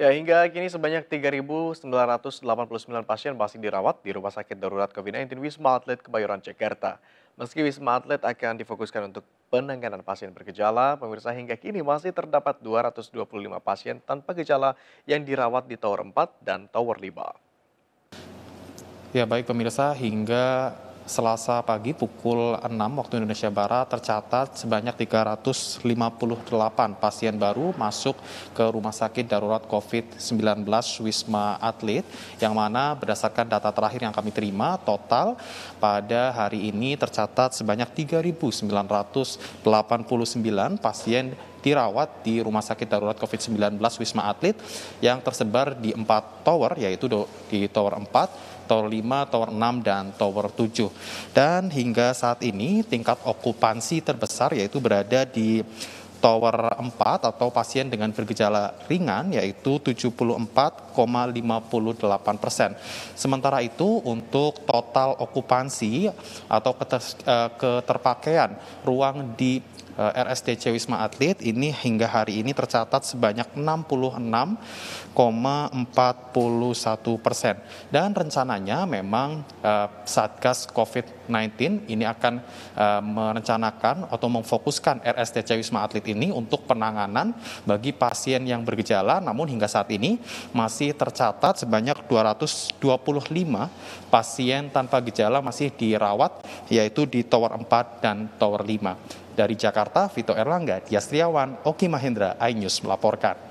Ya, hingga kini sebanyak 3.989 pasien masih dirawat di Rumah Sakit Darurat COVID-19 Wisma Atlet Kebayoran Jakarta. Meski Wisma Atlet akan difokuskan untuk penanganan pasien bergejala, pemirsa hingga kini masih terdapat 225 pasien tanpa gejala yang dirawat di Tower 4 dan Tower 5. Ya baik pemirsa, hingga Selasa pagi pukul 6 waktu Indonesia Barat tercatat sebanyak 358 pasien baru masuk ke rumah sakit darurat COVID-19 Wisma Atlet yang mana berdasarkan data terakhir yang kami terima total pada hari ini tercatat sebanyak 3.989 pasien dirawat di Rumah Sakit Darurat COVID-19 Wisma Atlet yang tersebar di empat tower, yaitu di tower 4, tower 5, tower 6, dan tower 7. Dan hingga saat ini tingkat okupansi terbesar yaitu berada di tower 4 atau pasien dengan bergejala ringan yaitu 74,58 persen. Sementara itu untuk total okupansi atau keter, eh, keterpakaian ruang di Eh, RSTC Wisma Atlet ini hingga hari ini tercatat sebanyak 66,41 persen. Dan rencananya memang eh, Satgas COVID-19 ini akan eh, merencanakan atau memfokuskan RSTC Wisma Atlet ini untuk penanganan bagi pasien yang bergejala namun hingga saat ini masih tercatat sebanyak 225 pasien tanpa gejala masih dirawat yaitu di tower 4 dan tower 5. Dari Jakarta, Vito Erlangga, Dias Triawan, Oki Mahendra, iNews melaporkan.